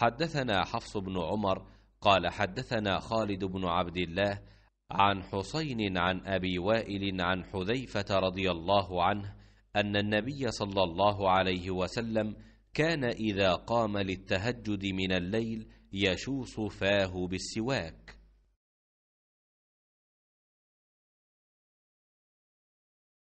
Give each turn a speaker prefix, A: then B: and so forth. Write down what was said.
A: حدثنا حفص بن عمر
B: قال حدثنا خالد بن عبد الله عن حسين عن ابي وائل عن حذيفه رضي الله عنه ان النبي صلى الله عليه وسلم كان اذا قام للتهجد من الليل يشوص
A: فاه بالسواك